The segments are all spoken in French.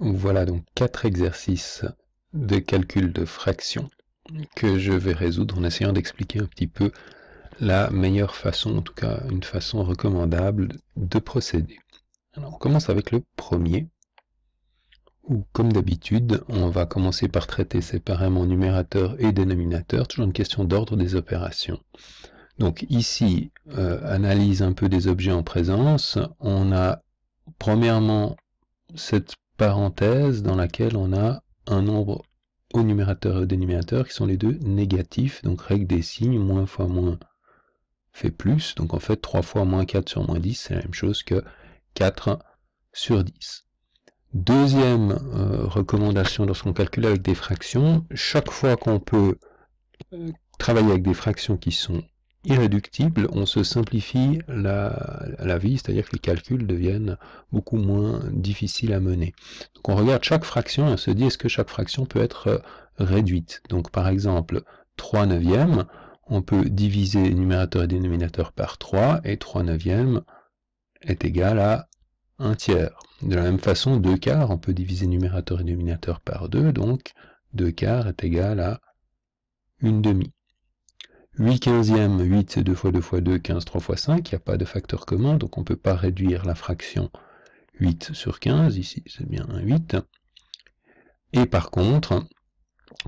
Voilà donc quatre exercices de calcul de fractions que je vais résoudre en essayant d'expliquer un petit peu la meilleure façon, en tout cas une façon recommandable de procéder. on commence avec le premier, où comme d'habitude, on va commencer par traiter séparément numérateur et dénominateur, toujours une question d'ordre des opérations. Donc ici, euh, analyse un peu des objets en présence, on a premièrement cette parenthèse dans laquelle on a un nombre au numérateur et au dénominateur qui sont les deux négatifs, donc règle des signes, moins fois moins fait plus, donc en fait 3 fois moins 4 sur moins 10, c'est la même chose que 4 sur 10. Deuxième euh, recommandation lorsqu'on calcule avec des fractions, chaque fois qu'on peut euh, travailler avec des fractions qui sont irréductible, on se simplifie la, la vie, c'est-à-dire que les calculs deviennent beaucoup moins difficiles à mener. Donc on regarde chaque fraction et on se dit est-ce que chaque fraction peut être euh, réduite. Donc par exemple, 3 neuvièmes, on peut diviser numérateur et dénominateur par 3, et 3 neuvièmes est égal à 1 tiers. De la même façon, 2 quarts, on peut diviser numérateur et dénominateur par 2, donc 2 quarts est égal à 1 demi. 8 quinzièmes, 8 c'est 2 fois 2 fois 2, 15 3 fois 5, il n'y a pas de facteur commun, donc on ne peut pas réduire la fraction 8 sur 15, ici c'est bien un 8. Et par contre,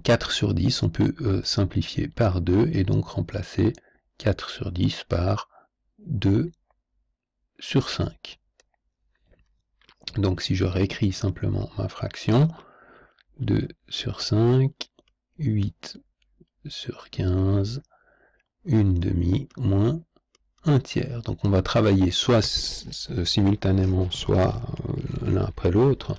4 sur 10, on peut euh, simplifier par 2 et donc remplacer 4 sur 10 par 2 sur 5. Donc si je réécris simplement ma fraction, 2 sur 5, 8 sur 15, une demi moins un tiers. Donc on va travailler soit simultanément, soit euh, l'un après l'autre,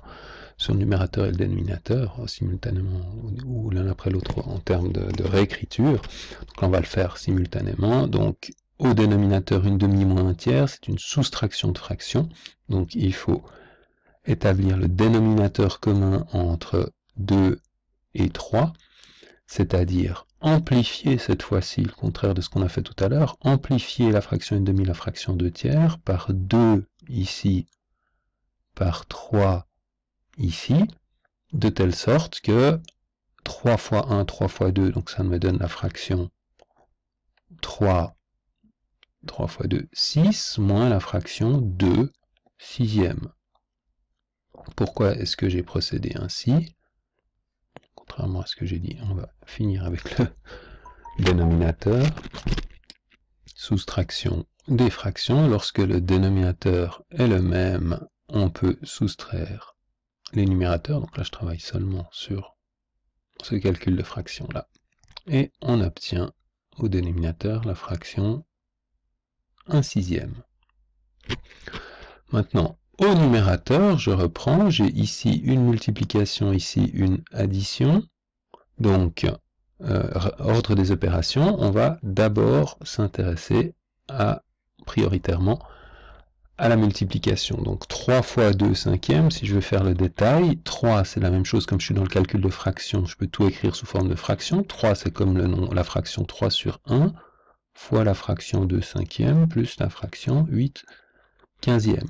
sur le numérateur et le dénominateur, euh, simultanément ou l'un après l'autre en termes de, réécriture. Donc là, on va le faire simultanément. Donc au dénominateur, une demi moins un tiers, c'est une soustraction de fraction. Donc il faut établir le dénominateur commun entre 2 et 3, c'est-à-dire amplifier cette fois-ci, le contraire de ce qu'on a fait tout à l'heure, amplifier la fraction 1 demi, la fraction 2 tiers par 2 ici, par 3 ici, de telle sorte que 3 fois 1, 3 fois 2, donc ça me donne la fraction 3, 3 fois 2, 6, moins la fraction 2 sixième. Pourquoi est-ce que j'ai procédé ainsi contrairement à ce que j'ai dit, on va finir avec le dénominateur. Soustraction, des fractions. Lorsque le dénominateur est le même, on peut soustraire les numérateurs. Donc là, je travaille seulement sur ce calcul de fraction là. Et on obtient au dénominateur la fraction 1 sixième. Maintenant, au numérateur, je reprends, j'ai ici une multiplication, ici une addition. Donc, euh, ordre des opérations, on va d'abord s'intéresser à, prioritairement, à la multiplication. Donc 3 fois 2 cinquièmes, si je veux faire le détail, 3 c'est la même chose comme je suis dans le calcul de fraction, je peux tout écrire sous forme de fraction, 3 c'est comme le nom, la fraction 3 sur 1, fois la fraction 2 cinquièmes, plus la fraction 8 15e.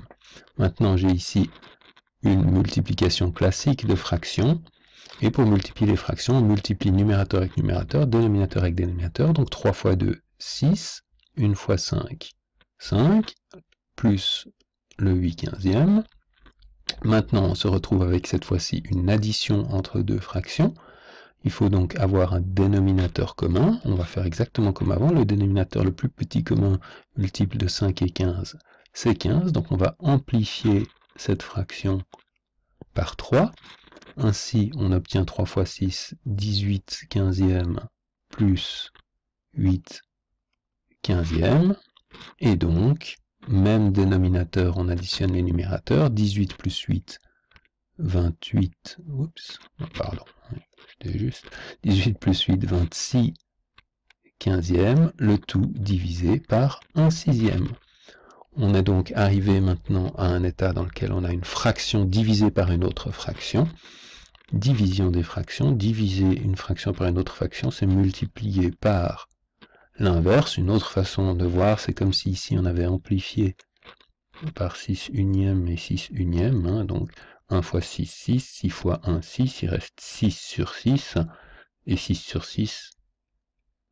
Maintenant, j'ai ici une multiplication classique de fractions. Et pour multiplier les fractions, on multiplie numérateur avec numérateur, dénominateur avec dénominateur. Donc 3 fois 2, 6. 1 fois 5, 5. Plus le 8 quinzième. Maintenant, on se retrouve avec cette fois-ci une addition entre deux fractions. Il faut donc avoir un dénominateur commun. On va faire exactement comme avant. Le dénominateur le plus petit commun multiple de 5 et 15, c'est 15. Donc on va amplifier cette fraction par 3. Ainsi, on obtient 3 fois 6, 18 quinzièmes, plus 8 quinzièmes. Et donc, même dénominateur, on additionne les numérateurs. 18 plus 8, 28, oups, pardon, j'étais juste, 18 plus 8, 26 15e, le tout divisé par 1 sixième. On est donc arrivé maintenant à un état dans lequel on a une fraction divisée par une autre fraction. Division des fractions, diviser une fraction par une autre fraction, c'est multiplier par l'inverse. Une autre façon de voir, c'est comme si ici on avait amplifié par 6 unième et 6 unième, hein, donc 1 x 6, 6. 6 fois 1, 6. Il reste 6 sur 6. Et 6 sur 6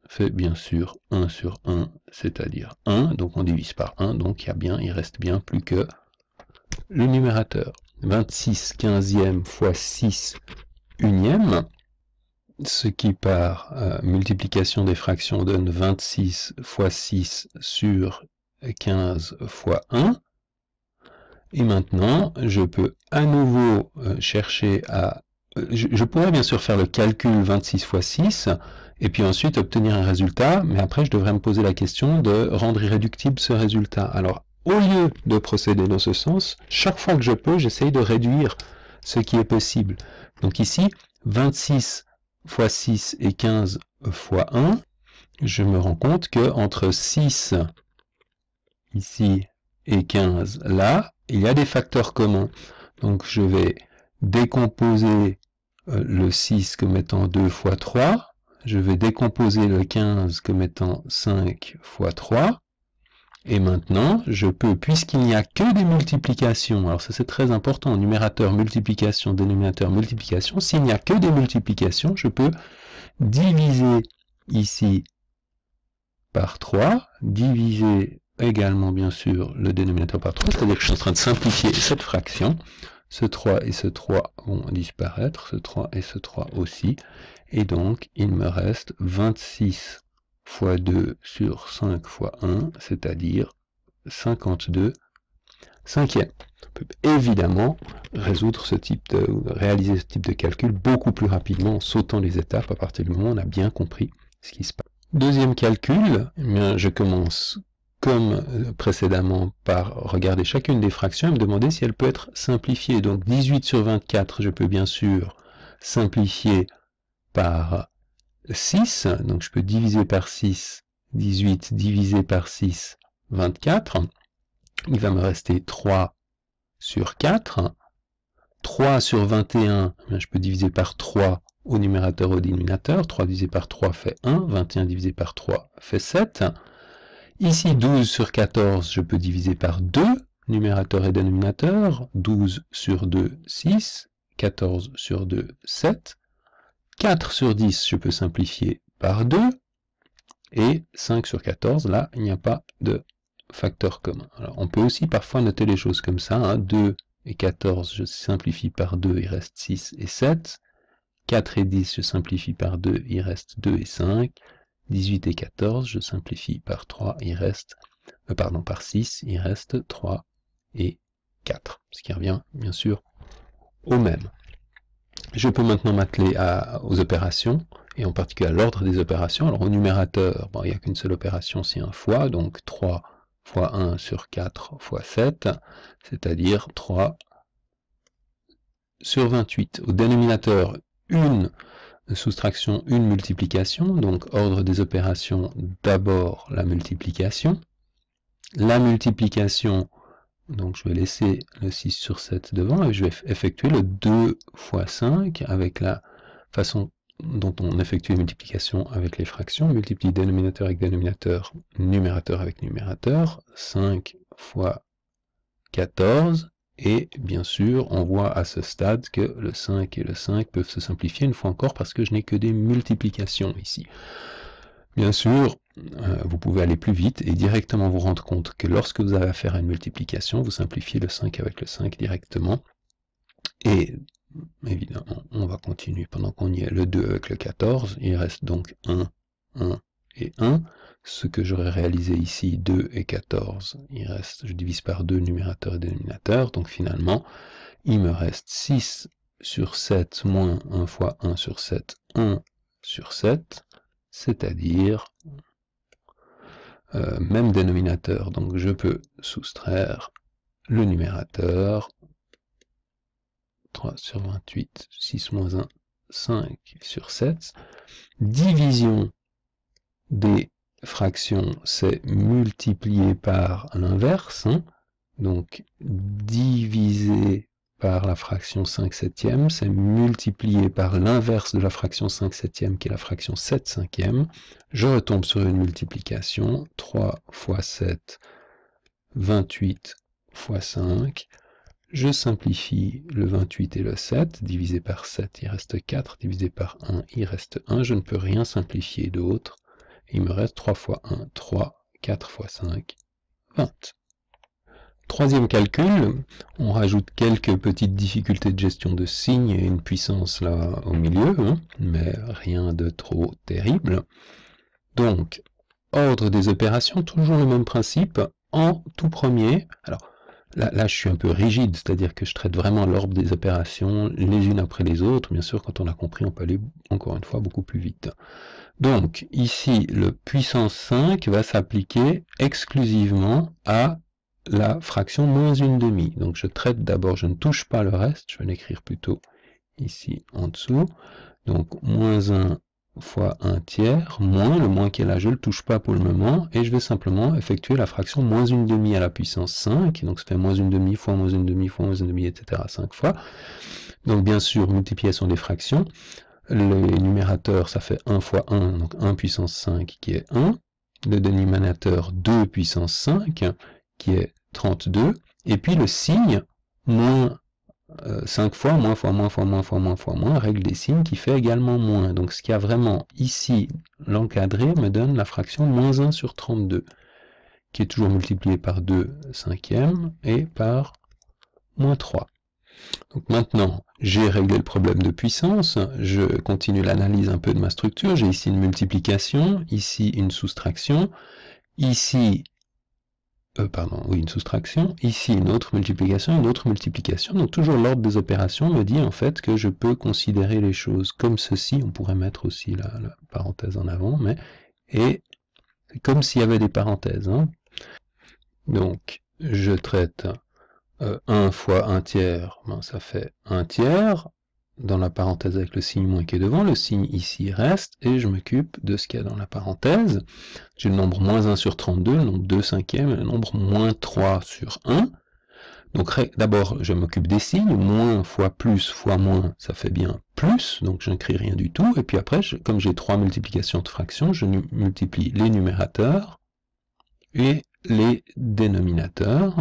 fait bien sûr 1 sur 1, c'est-à-dire 1. Donc on divise par 1. Donc il y a bien, il reste bien plus que le numérateur. 26 15e fois 6 unième, ce qui par euh, multiplication des fractions donne 26 fois 6 sur 15 fois 1, et maintenant, je peux à nouveau euh, chercher à... Euh, je, pourrais bien sûr faire le calcul 26 x 6, et puis ensuite obtenir un résultat, mais après je devrais me poser la question de rendre irréductible ce résultat. Alors, au lieu de procéder dans ce sens, chaque fois que je peux, j'essaye de réduire ce qui est possible. Donc ici, 26 x 6 et 15 x 1, je me rends compte que 6 ici et 15 là, il y a des facteurs communs. Donc je vais décomposer euh, le 6 comme étant 2 fois 3, je vais décomposer le 15 comme étant 5 fois 3, et maintenant, je peux, puisqu'il n'y a que des multiplications, alors ça c'est très important, numérateur, multiplication, dénominateur, multiplication, s'il n'y a que des multiplications, je peux diviser ici par 3, diviser également bien sûr le dénominateur par 3, c'est-à-dire que je suis en train de simplifier cette fraction. Ce 3 et ce 3 vont disparaître, ce 3 et ce 3 aussi, et donc il me reste 26 fois 2 sur 5 fois 1, c'est-à-dire 52 cinquièmes. On peut évidemment résoudre ce type de, réaliser ce type de calcul beaucoup plus rapidement en sautant les étapes à partir du moment où on a bien compris ce qui se passe. Deuxième calcul, eh je commence comme euh, précédemment par regarder chacune des fractions et me demander si elle peut être simplifiée. Donc 18 sur 24, je peux bien sûr simplifier par 6. Donc je peux diviser par 6, 18 divisé par 6, 24. Il va me rester 3 sur 4. 3 sur 21, eh je peux diviser par 3 au numérateur au dénominateur. 3 divisé par 3 fait 1, 21 divisé par 3 fait 7. Ici, 12 sur 14, je peux diviser par 2, numérateur et dénominateur. 12 sur 2, 6. 14 sur 2, 7. 4 sur 10, je peux simplifier par 2. Et 5 sur 14, là, il n'y a pas de facteur commun. on peut aussi parfois noter les choses comme ça. 2 hein. et 14, je simplifie par 2, il reste 6 et 7. 4 et 10, je simplifie par 2, il reste 2 et 5. 18 et 14, je simplifie par 3, il reste, euh, pardon, par 6, il reste 3 et 4, ce qui revient bien sûr au même. Je peux maintenant m'atteler aux opérations, et en particulier à l'ordre des opérations. Alors au numérateur, bon, il n'y a qu'une seule opération, c'est un fois, donc 3 fois 1 sur 4 fois 7, c'est-à-dire 3 sur 28. Au dénominateur, une soustraction, une multiplication, donc ordre des opérations, d'abord la multiplication. La multiplication, donc je vais laisser le 6 sur 7 devant et je vais effectuer le 2 fois 5 avec la façon dont on effectue les multiplications avec les fractions. Multiplie dénominateur avec dénominateur, numérateur avec numérateur. 5 fois 14 et bien sûr, on voit à ce stade que le 5 et le 5 peuvent se simplifier une fois encore parce que je n'ai que des multiplications ici. Bien sûr, euh, vous pouvez aller plus vite et directement vous rendre compte que lorsque vous avez affaire à une multiplication, vous simplifiez le 5 avec le 5 directement. Et évidemment, on va continuer pendant qu'on y est. Le 2 avec le 14, il reste donc 1, 1 et 1 ce que j'aurais réalisé ici, 2 et 14. Il reste, je divise par 2 numérateur et dénominateur, donc finalement, il me reste 6 sur 7 moins 1 fois 1 sur 7, 1 sur 7, c'est-à-dire euh, même dénominateur. Donc je peux soustraire le numérateur, 3 sur 28, 6 moins 1, 5 sur 7, division des fraction, c'est multiplié par l'inverse, hein. donc divisé par la fraction 5 septième, c'est multiplié par l'inverse de la fraction 5 septième qui est la fraction 7 cinquième. Je retombe sur une multiplication, 3 fois 7, 28 fois 5. Je simplifie le 28 et le 7, divisé par 7 il reste 4, divisé par 1 il reste 1, je ne peux rien simplifier d'autre il me reste 3 fois 1, 3, 4 fois 5, 20. Troisième calcul, on rajoute quelques petites difficultés de gestion de signes et une puissance là au milieu, hein, mais rien de trop terrible. Donc, ordre des opérations, toujours le même principe. En tout premier, alors là, là je suis un peu rigide, c'est-à-dire que je traite vraiment l'ordre des opérations les unes après les autres. Bien sûr, quand on a compris, on peut aller encore une fois beaucoup plus vite. Donc ici, le puissance 5 va s'appliquer exclusivement à la fraction moins une demi. Donc je traite d'abord, je ne touche pas le reste, je vais l'écrire plutôt ici en dessous. Donc moins 1 fois 1 tiers, moins, le moins qui est là, je ne le touche pas pour le moment, et je vais simplement effectuer la fraction moins une demi à la puissance 5, donc ça fait moins une demi fois moins une demi fois moins une demi, etc. 5 fois. Donc bien sûr, multiplication des fractions, les numérateurs, ça fait 1 fois 1, donc 1 puissance 5 qui est 1. Le dénominateur 2 puissance 5 qui est 32. Et puis le signe, moins 5 euh, fois, moins fois, moins fois, moins fois, moins fois, moins, règle des signes qui fait également moins. Donc ce qu'il y a vraiment ici, l'encadré me donne la fraction moins 1 sur 32, qui est toujours multiplié par 2 cinquièmes et par moins 3. Donc maintenant, j'ai réglé le problème de puissance, je continue l'analyse un peu de ma structure, j'ai ici une multiplication, ici une soustraction, ici, euh, pardon, oui, une soustraction, ici une autre multiplication, une autre multiplication, donc toujours l'ordre des opérations me dit en fait que je peux considérer les choses comme ceci, on pourrait mettre aussi la, parenthèse en avant, mais, et comme s'il y avait des parenthèses. Hein. Donc, je traite 1 euh, fois 1 tiers, ben, ça fait 1 tiers, dans la parenthèse avec le signe moins qui est devant, le signe ici reste, et je m'occupe de ce qu'il y a dans la parenthèse. J'ai le nombre moins 1 sur 32, le nombre 2 cinquièmes, le nombre moins 3 sur 1. Donc d'abord, je m'occupe des signes, moins fois plus fois moins, ça fait bien plus, donc je n'écris rien du tout, et puis après, comme j'ai trois multiplications de fractions, je multiplie les numérateurs et les dénominateurs.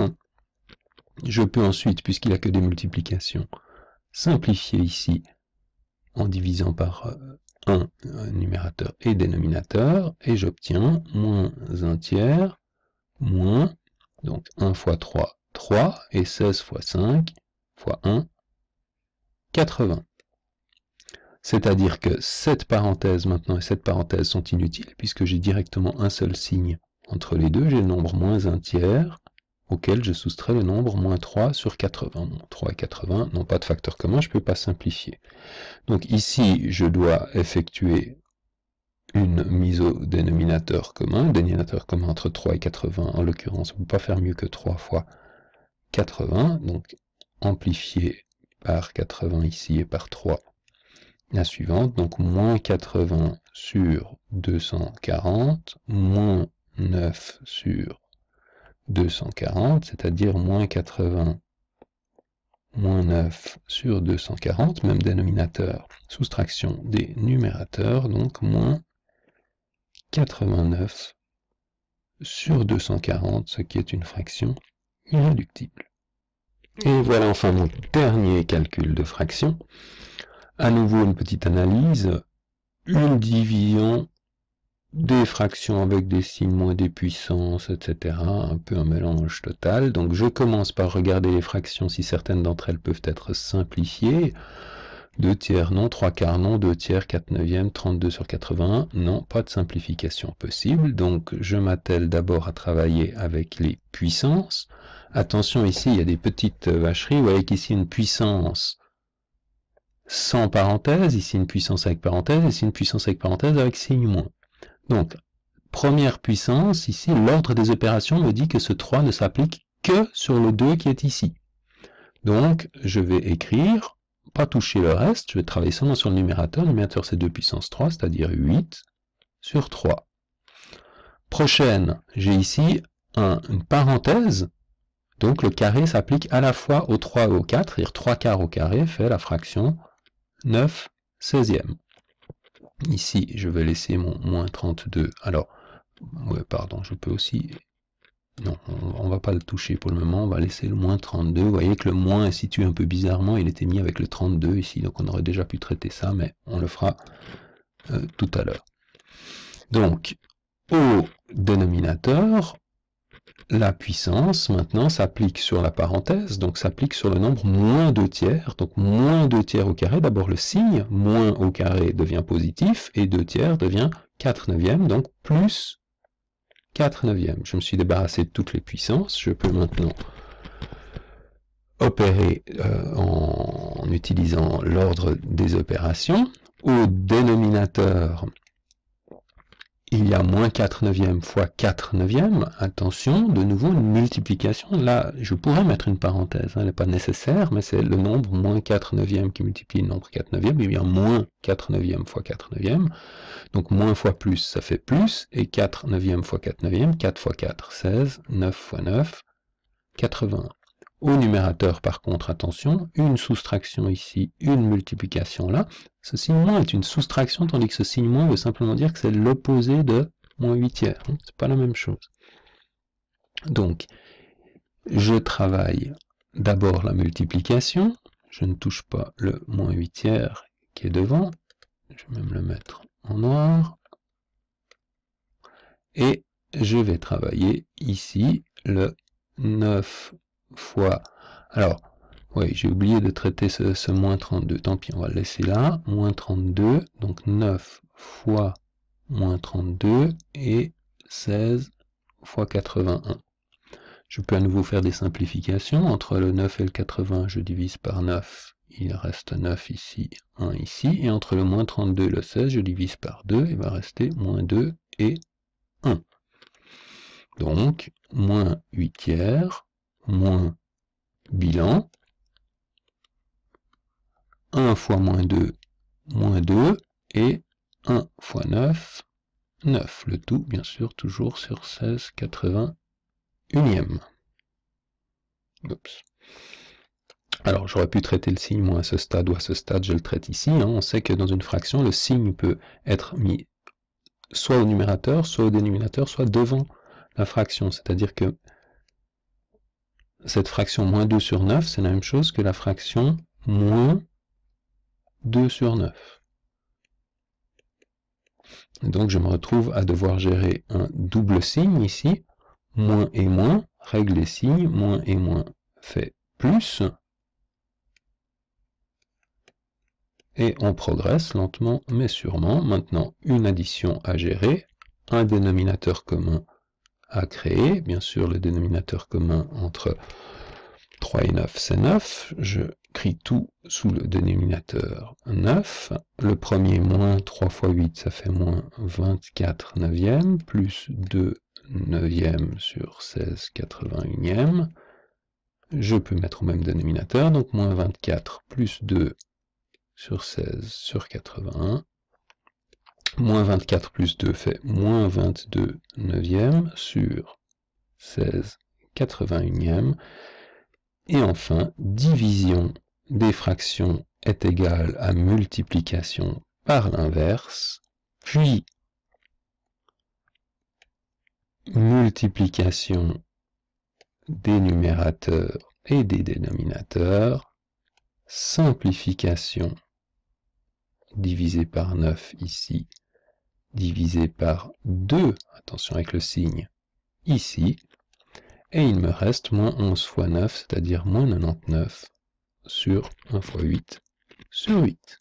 Je peux ensuite, puisqu'il n'y a que des multiplications, simplifier ici en divisant par 1 euh, euh, numérateur et dénominateur, et j'obtiens moins 1 tiers, moins, donc 1 fois 3, 3, et 16 fois 5, fois 1, 80. C'est-à-dire que cette parenthèse maintenant et cette parenthèse sont inutiles, puisque j'ai directement un seul signe entre les deux, j'ai le nombre moins 1 tiers, auquel je soustrais le nombre moins 3 sur 80. 3 et 80 n'ont pas de facteur commun, je ne peux pas simplifier. Donc ici, je dois effectuer une mise au dénominateur commun, dénominateur commun entre 3 et 80, en l'occurrence, on ne peut pas faire mieux que 3 fois 80, donc amplifié par 80 ici et par 3 la suivante, donc moins 80 sur 240, moins 9 sur 240, c'est-à-dire moins 80, moins 9 sur 240, même dénominateur, soustraction des numérateurs, donc moins 89 sur 240, ce qui est une fraction irréductible. Et voilà enfin mon dernier calcul de fraction. À nouveau une petite analyse. Une division des fractions avec des signes moins des puissances, etc. Un peu un mélange total. Donc je commence par regarder les fractions si certaines d'entre elles peuvent être simplifiées. 2 tiers non, 3 quarts non, 2 tiers, 4 neuvièmes, 32 sur 81, non, pas de simplification possible. Donc je m'attelle d'abord à travailler avec les puissances. Attention ici, il y a des petites vacheries. Vous voyez qu'ici une puissance sans parenthèse, ici une puissance avec parenthèse, ici une puissance avec parenthèse avec signe moins. Donc, première puissance, ici, l'ordre des opérations me dit que ce 3 ne s'applique que sur le 2 qui est ici. Donc, je vais écrire, pas toucher le reste, je vais travailler seulement sur le numérateur. Le numérateur, c'est 2 puissance 3, c'est-à-dire 8 sur 3. Prochaine, j'ai ici une parenthèse. Donc, le carré s'applique à la fois au 3 et au 4, c'est-à-dire 3 quarts au carré fait la fraction 9 16e. Ici, je vais laisser mon moins 32. Alors, ouais, pardon, je peux aussi... Non, on, ne va pas le toucher pour le moment, on va laisser le moins 32. Vous voyez que le moins est situé un peu bizarrement, il était mis avec le 32 ici, donc on aurait déjà pu traiter ça, mais on le fera euh, tout à l'heure. Donc, au dénominateur, la puissance, maintenant, s'applique sur la parenthèse, donc s'applique sur le nombre moins 2 tiers, donc moins 2 tiers au carré. D'abord, le signe moins au carré devient positif, et 2 tiers devient 4 neuvièmes, donc plus 4 neuvièmes. Je me suis débarrassé de toutes les puissances, je peux maintenant opérer euh, en utilisant l'ordre des opérations. Au dénominateur, il y a moins 4 neuvièmes fois 4 neuvièmes, attention, de nouveau une multiplication, là je pourrais mettre une parenthèse, hein, elle n'est pas nécessaire, mais c'est le nombre moins 4 neuvièmes qui multiplie le nombre 4 neuvièmes, il y a moins 4 neuvièmes fois 4 neuvièmes, donc moins fois plus ça fait plus, et 4 neuvièmes fois 4 neuvièmes, 4 fois 4, 16, 9 fois 9, 80. Au numérateur, par contre, attention, une soustraction ici, une multiplication là. Ce signe moins est une soustraction, tandis que ce signe moins veut simplement dire que c'est l'opposé de moins 8 tiers. Hein. C'est pas la même chose. Donc, je travaille d'abord la multiplication. Je ne touche pas le moins 8 tiers qui est devant. Je vais même le mettre en noir. Et je vais travailler ici le 9 fois... Alors, oui, j'ai oublié de traiter ce, moins 32. Tant pis, on va le laisser là. Moins 32, donc 9 fois moins 32 et 16 fois 81. Je peux à nouveau faire des simplifications. Entre le 9 et le 80, je divise par 9. Il reste 9 ici, 1 ici. Et entre le moins 32 et le 16, je divise par 2. Il va rester moins 2 et 1. Donc, moins 8 tiers moins bilan. 1 fois moins 2, moins 2, et 1 fois 9, 9. Le tout, bien sûr, toujours sur 16 81e. Alors, j'aurais pu traiter le signe, moins à ce stade ou à ce stade, je le traite ici. Hein. On sait que dans une fraction, le signe peut être mis soit au numérateur, soit au dénominateur, soit devant la fraction. C'est-à-dire que cette fraction moins 2 sur 9, c'est la même chose que la fraction moins 2 sur 9. Donc je me retrouve à devoir gérer un double signe ici, moins et moins, règle les signes, moins et moins fait plus, et on progresse lentement mais sûrement. Maintenant, une addition à gérer, un dénominateur commun à créer. Bien sûr, le dénominateur commun entre 3 et 9, c'est 9. Je crie tout sous le dénominateur 9. Le premier, moins 3 fois 8, ça fait moins 24 neuvièmes, plus 2 neuvième sur 16 81e. Je peux mettre au même dénominateur, donc moins 24 plus 2 sur 16 sur 81 Moins 24 plus 2 fait moins 22 neuvième sur 16 81e. Et enfin, division des fractions est égale à multiplication par l'inverse, puis multiplication des numérateurs et des dénominateurs, simplification divisé par 9 ici, divisé par 2, attention avec le signe, ici, et il me reste moins 11 fois 9, c'est-à-dire moins 99 sur 1 fois 8 sur 8.